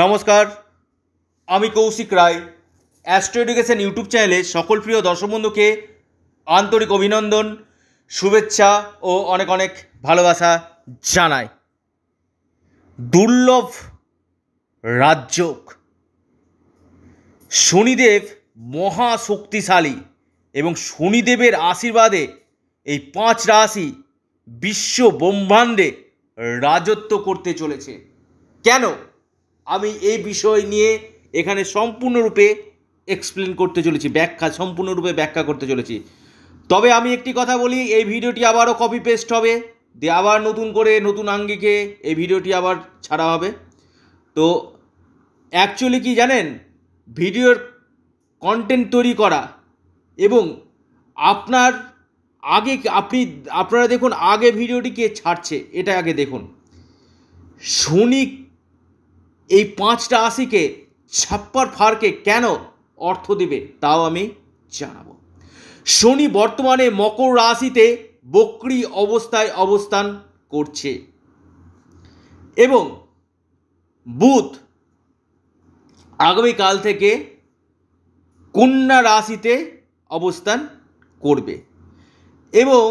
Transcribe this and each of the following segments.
নমস্কার আমি Koushik Roy astro education YouTube চ্যানেলে সকল প্রিয় দর্শক বন্ধুকে আন্তরিক অভিনন্দন শুভেচ্ছা ও অনেক অনেক ভালোবাসা জানাই দুর্লভ রাজযোগ শনিদেব মহাশক্তিশালী এবং শনিদেবের আশীর্বাদে এই পাঁচ রাশি বিশ্ব ব্রহ্মাণ্ডে রাজত্ব করতে চলেছে কেন আমি এই বিষয় নিয়ে এখানে সম্পূর্ণরূপে এক্সপ্লেন করতে চলেছি ব্যাখ্যা সম্পূর্ণরূপে ব্যাখ্যা করতে চলেছি তবে আমি একটি কথা বলি এই ভিডিওটি আবারও কপি পেস্ট হবে দিয়ে আবার নতুন করে নতুন আঙ্গিকে এই ভিডিওটি আবার ছাড়া হবে তো অ্যাকচুয়ালি কি জানেন ভিডিওর কন্টেন্ট তৈরি করা এবং আপনার আগে আপনি আপনারা দেখুন আগে ভিডিওটি কে ছাড়ছে এটা আগে দেখুন শুনি এই পাঁচটা আশিকে ছাপ্পার ফারকে কেন অর্থ দেবে তাও আমি জানাবো শনি বর্তমানে মকর রাশিতে বকরি অবস্থায় অবস্থান করছে এবং বুধ আগামীকাল থেকে কন্যা রাশিতে অবস্থান করবে এবং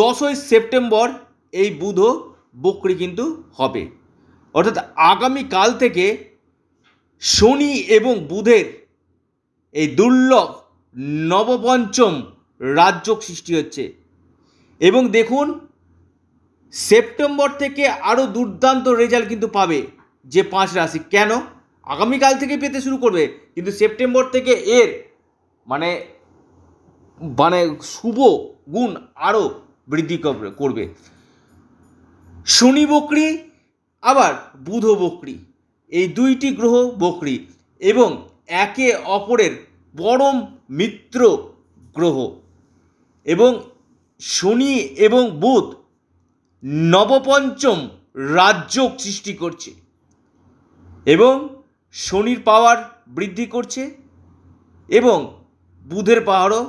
দশই সেপ্টেম্বর এই বুধও বকরি কিন্তু হবে অর্থাৎ আগামীকাল থেকে শনি এবং বুধের এই দুর্লভ নবপঞ্চম রাজ্য সৃষ্টি হচ্ছে এবং দেখুন সেপ্টেম্বর থেকে আরও দুর্দান্ত রেজাল্ট কিন্তু পাবে যে পাঁচ রাশি কেন আগামীকাল থেকে পেতে শুরু করবে কিন্তু সেপ্টেম্বর থেকে এর মানে মানে শুভ গুণ আরও বৃদ্ধি করবে শনি বকরি আবার বুধ বকরি এই দুইটি গ্রহ বকরি এবং একে অপরের পরম মিত্র গ্রহ এবং শনি এবং বুধ নবপঞ্চম রাজ্য সৃষ্টি করছে এবং শনির পাওয়ার বৃদ্ধি করছে এবং বুধের পাওয়ারও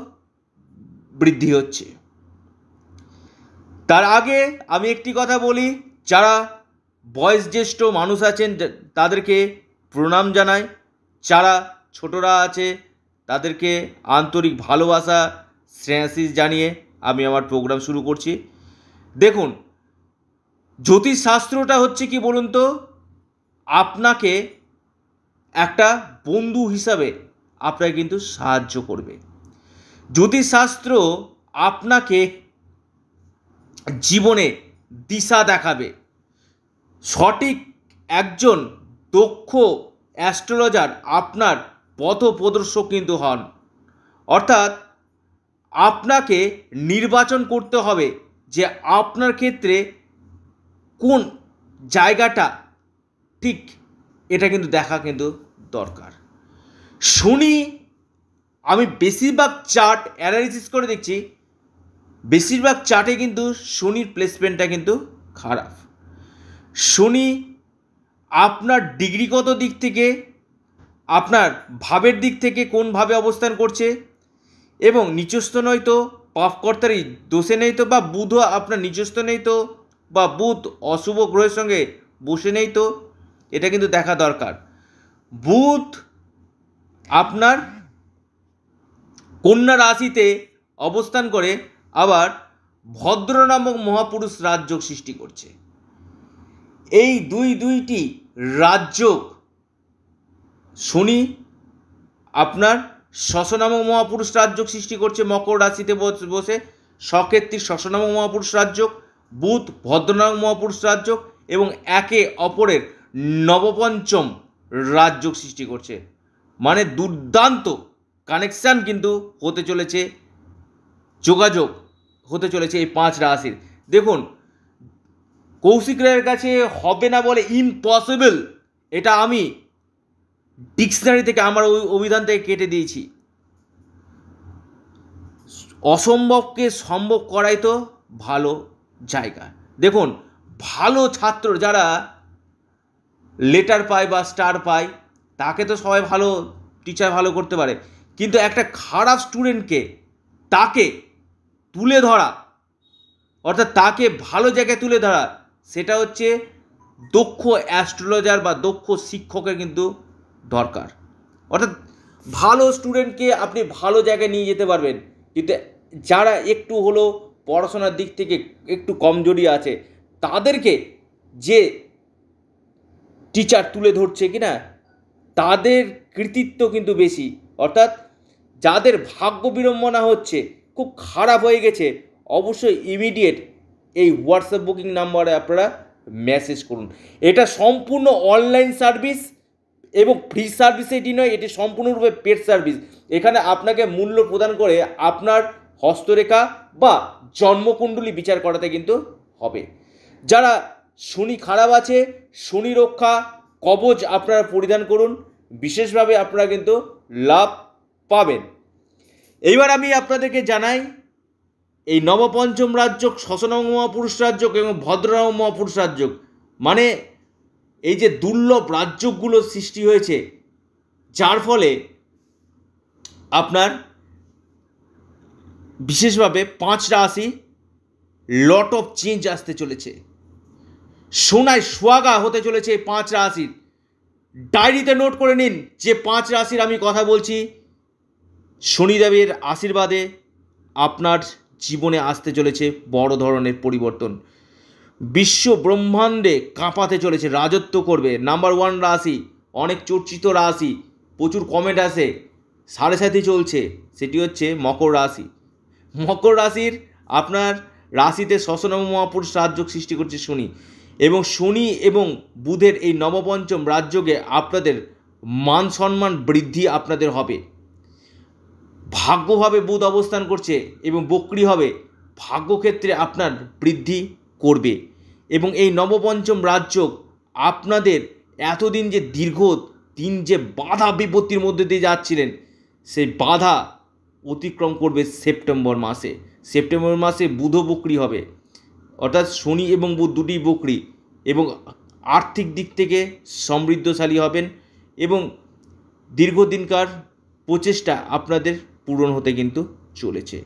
বৃদ্ধি হচ্ছে তার আগে আমি একটি কথা বলি যারা বয়োজ্যেষ্ঠ মানুষ আছেন তাদেরকে প্রণাম জানাই যারা ছোটরা আছে তাদেরকে আন্তরিক ভালোবাসা শ্রেয়াশিস জানিয়ে আমি আমার প্রোগ্রাম শুরু করছি দেখুন জ্যোতিষশাস্ত্রটা হচ্ছে কি বলুন তো আপনাকে একটা বন্ধু হিসাবে আপনাকে কিন্তু সাহায্য করবে জ্যোতিষশাস্ত্র আপনাকে জীবনে দিশা দেখাবে সঠিক একজন দক্ষ অ্যাস্ট্রোলজার আপনার পথ প্রদর্শক কিন্তু হন অর্থাৎ আপনাকে নির্বাচন করতে হবে যে আপনার ক্ষেত্রে কোন জায়গাটা ঠিক এটা কিন্তু দেখা কিন্তু দরকার শুনি আমি বেশিরভাগ চার্ট অ্যানালিসিস করে দেখছি বেশিরভাগ চার্টে কিন্তু শনির প্লেসমেন্টটা কিন্তু খারাপ শনি আপনার ডিগ্রিগত দিক থেকে আপনার ভাবের দিক থেকে কোন ভাবে অবস্থান করছে এবং নিচস্থ নয় তো পাপকর্তারই দোষে নেই তো বা বুধ আপনার নিজস্ব নেই তো বা বুধ অশুভ গ্রহের সঙ্গে বসে নেই তো এটা কিন্তু দেখা দরকার বুধ আপনার কন্যা রাশিতে অবস্থান করে আবার ভদ্র নামক মহাপুরুষ রাজযোগ সৃষ্টি করছে এই দুই দুইটি রাজ্য শনি আপনার শশনাম মহাপুরুষ রাজ্য সৃষ্টি করছে মকর রাশিতে বসে সকেত্রী শশনাম মহাপুরুষ রাজ্য বুধ ভদ্রনাম মহাপুরুষ রাজ্য এবং একে অপরের নবপঞ্চম রাজ্য সৃষ্টি করছে মানে দুর্দান্ত কানেকশান কিন্তু হতে চলেছে যোগাযোগ হতে চলেছে এই পাঁচ রাশির দেখুন কৌশিক রায়ের কাছে হবে না বলে ইম্পসিবল এটা আমি ডিকশনারি থেকে আমার ওই অভিধান থেকে কেটে দিয়েছি অসম্ভবকে সম্ভব করাই তো ভালো জায়গা দেখুন ভালো ছাত্র যারা লেটার পায় বা স্টার পায় তাকে তো সবাই ভালো টিচার ভালো করতে পারে কিন্তু একটা খারাপ স্টুডেন্টকে তাকে তুলে ধরা অর্থাৎ তাকে ভালো জায়গায় তুলে ধরা সেটা হচ্ছে দক্ষ অ্যাস্ট্রোলজার বা দক্ষ শিক্ষকের কিন্তু দরকার অর্থাৎ ভালো স্টুডেন্টকে আপনি ভালো জায়গায় নিয়ে যেতে পারবেন কিন্তু যারা একটু হলো পড়াশোনার দিক থেকে একটু কমজোরি আছে তাদেরকে যে টিচার তুলে ধরছে কি না তাদের কৃতিত্ব কিন্তু বেশি অর্থাৎ যাদের ভাগ্য বিড়ম্বনা হচ্ছে খুব খারাপ হয়ে গেছে অবশ্যই ইমিডিয়েট এই হোয়াটসঅ্যাপ বুকিং নাম্বারে আপনারা মেসেজ করুন এটা সম্পূর্ণ অনলাইন সার্ভিস এবং ফ্রি সার্ভিস এটি নয় এটি সম্পূর্ণরূপে পেড সার্ভিস এখানে আপনাকে মূল্য প্রদান করে আপনার হস্তরেখা বা জন্মকুণ্ডলী বিচার করাতে কিন্তু হবে যারা শনি খারাপ আছে শনি রক্ষা কবচ আপনারা পরিধান করুন বিশেষভাবে আপনারা কিন্তু লাভ পাবেন এইবার আমি আপনাদেরকে জানাই এই নবপঞ্চম রাজ্য শশনাম মহাপুরুষ রাজ্য এবং ভদ্রনাম মহাপুরুষ রাজ্য মানে এই যে দুর্লভ রাজ্যগুলো সৃষ্টি হয়েছে যার ফলে আপনার বিশেষভাবে পাঁচ রাশি লট অফ চেঞ্জ আসতে চলেছে সোনায় সোয়াগা হতে চলেছে পাঁচ রাশির ডায়েরিতে নোট করে নিন যে পাঁচ রাশির আমি কথা বলছি শনিদেবের আশীর্বাদে আপনার জীবনে আসতে চলেছে বড় ধরনের পরিবর্তন বিশ্ব ব্রহ্মাণ্ডে কাঁপাতে চলেছে রাজত্ব করবে নাম্বার ওয়ান রাশি অনেক চর্চিত রাশি প্রচুর কমেন্ট আসে সাড়ে সাথে চলছে সেটি হচ্ছে মকর রাশি মকর রাশির আপনার রাশিতে শশনম মহাপুরুষ রাজযোগ সৃষ্টি করছে শনি এবং শনি এবং বুধের এই নবপঞ্চম রাজযোগে আপনাদের মান সম্মান বৃদ্ধি আপনাদের হবে ভাগ্যভাবে বুধ অবস্থান করছে এবং বক্রি হবে ভাগ্যক্ষেত্রে আপনার বৃদ্ধি করবে এবং এই নবপঞ্চম রাজযোগ আপনাদের এতদিন যে দীর্ঘ দিন যে বাধা বিপত্তির মধ্যে দিয়ে যাচ্ছিলেন সেই বাধা অতিক্রম করবে সেপ্টেম্বর মাসে সেপ্টেম্বর মাসে বুধ বকরি হবে অর্থাৎ শনি এবং বুধ দুটি বকরি এবং আর্থিক দিক থেকে সমৃদ্ধশালী হবেন এবং দীর্ঘদিনকার প্রচেষ্টা আপনাদের পূরণ হতে কিন্তু চলেছে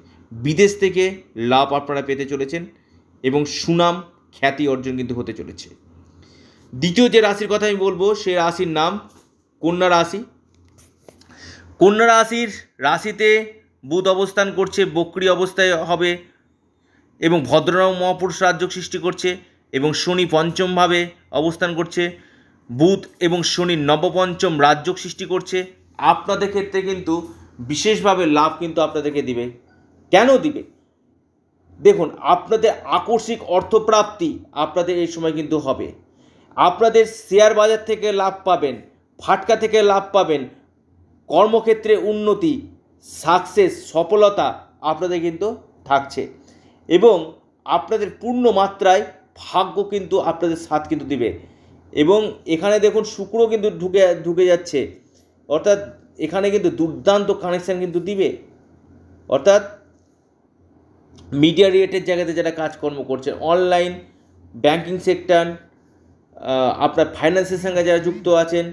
বিদেশ থেকে লাভ আপনারা পেতে চলেছেন এবং সুনাম খ্যাতি অর্জন কিন্তু হতে চলেছে দ্বিতীয় যে রাশির কথা আমি বলবো সে রাশির নাম কন্যা রাশি কন্যা রাশির রাশিতে বুধ অবস্থান করছে বক্রি অবস্থায় হবে এবং ভদ্রনাম মহাপুরুষ রাজ্য সৃষ্টি করছে এবং শনি পঞ্চমভাবে অবস্থান করছে বুধ এবং শনি নবপঞ্চম রাজ্য সৃষ্টি করছে আপনাদের ক্ষেত্রে কিন্তু বিশেষভাবে লাভ কিন্তু আপনাদেরকে দিবে কেন দিবে দেখুন আপনাদের আকস্মিক অর্থপ্রাপ্তি আপনাদের এই সময় কিন্তু হবে আপনাদের শেয়ার বাজার থেকে লাভ পাবেন ফাটকা থেকে লাভ পাবেন কর্মক্ষেত্রে উন্নতি সাকসেস সফলতা আপনাদের কিন্তু থাকছে এবং আপনাদের পূর্ণ মাত্রায় ভাগ্য কিন্তু আপনাদের সাথ কিন্তু দিবে এবং এখানে দেখুন শুক্র কিন্তু ঢুকে ঢুকে যাচ্ছে অর্থাৎ এখানে কিন্তু দুর্দান্ত কানেকশান কিন্তু দিবে অর্থাৎ মিডিয়া রিলেটেড জায়গাতে যারা কাজকর্ম করছে অনলাইন ব্যাংকিং সেক্টর আপনার ফাইন্যান্সের সঙ্গে যারা যুক্ত আছেন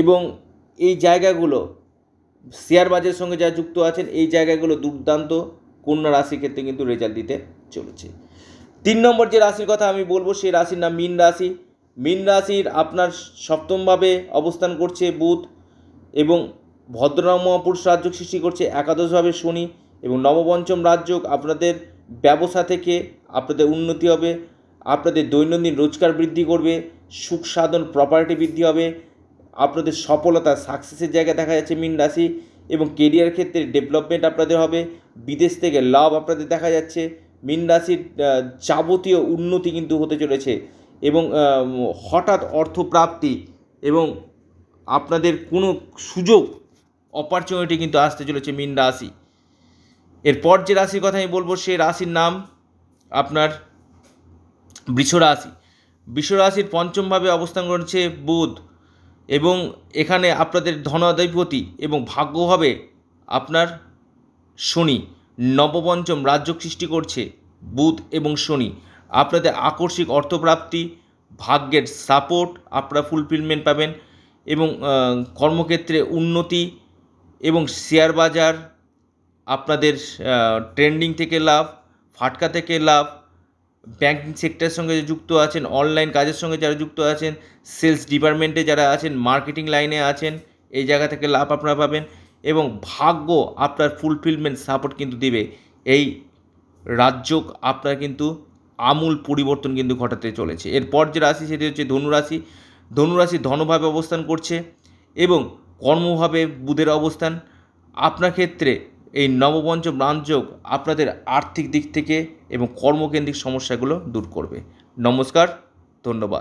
এবং এই জায়গাগুলো শেয়ার বাজারের সঙ্গে যারা যুক্ত আছেন এই জায়গাগুলো দুর্দান্ত কন্যা রাশির ক্ষেত্রে কিন্তু রেজাল্ট দিতে চলেছে তিন নম্বর যে রাশির কথা আমি বলবো সেই রাশির নাম মিন রাশি মিন রাশির আপনার সপ্তমভাবে অবস্থান করছে বুধ এবং ভদ্রনাম মহাপুরুষ রাজযোগ সৃষ্টি করছে একাদশভাবে শনি এবং নবপঞ্চম রাজযোগ আপনাদের ব্যবসা থেকে আপনাদের উন্নতি হবে আপনাদের দৈনন্দিন রোজগার বৃদ্ধি করবে সুখ সাধন প্রপার্টি বৃদ্ধি হবে আপনাদের সফলতা সাকসেসের জায়গায় দেখা যাচ্ছে মীন রাশি এবং কেরিয়ার ক্ষেত্রে ডেভেলপমেন্ট আপনাদের হবে বিদেশ থেকে লাভ আপনাদের দেখা যাচ্ছে মীন রাশির যাবতীয় উন্নতি কিন্তু হতে চলেছে এবং হঠাৎ অর্থপ্রাপ্তি এবং আপনাদের কোনো সুযোগ অপরচুনিটি কিন্তু আসতে চলেছে মিন রাশি এরপর যে রাশির কথা আমি বলবো সেই রাশির নাম আপনার বৃষ রাশি বৃষ রাশির পঞ্চমভাবে অবস্থান করেছে বুধ এবং এখানে আপনাদের ধনাধিপতি এবং ভাগ্য হবে আপনার শনি নবপঞ্চম রাজ্য সৃষ্টি করছে বুধ এবং শনি আপনাদের আকস্মিক অর্থপ্রাপ্তি ভাগ্যের সাপোর্ট আপনারা ফুলফিলমেন্ট পাবেন এবং কর্মক্ষেত্রে উন্নতি এবং শেয়ার বাজার আপনাদের ট্রেন্ডিং থেকে লাভ ফাটকা থেকে লাভ ব্যাঙ্কিং সেক্টরের সঙ্গে যুক্ত আছেন অনলাইন কাজের সঙ্গে যারা যুক্ত আছেন সেলস ডিপার্টমেন্টে যারা আছেন মার্কেটিং লাইনে আছেন এই জায়গা থেকে লাভ আপনারা পাবেন এবং ভাগ্য আপনার ফুলফিলমেন্ট সাপোর্ট কিন্তু দেবে এই রাজ্য আপনার কিন্তু আমূল পরিবর্তন কিন্তু ঘটাতে চলেছে এরপর যে রাশি সেটি হচ্ছে ধনুরাশি ধনুরাশি ধনভাবে অবস্থান করছে এবং কর্মভাবে বুধের অবস্থান আপনার ক্ষেত্রে এই নবপঞ্চ যোগ আপনাদের আর্থিক দিক থেকে এবং কর্মকেন্দ্রিক সমস্যাগুলো দূর করবে নমস্কার ধন্যবাদ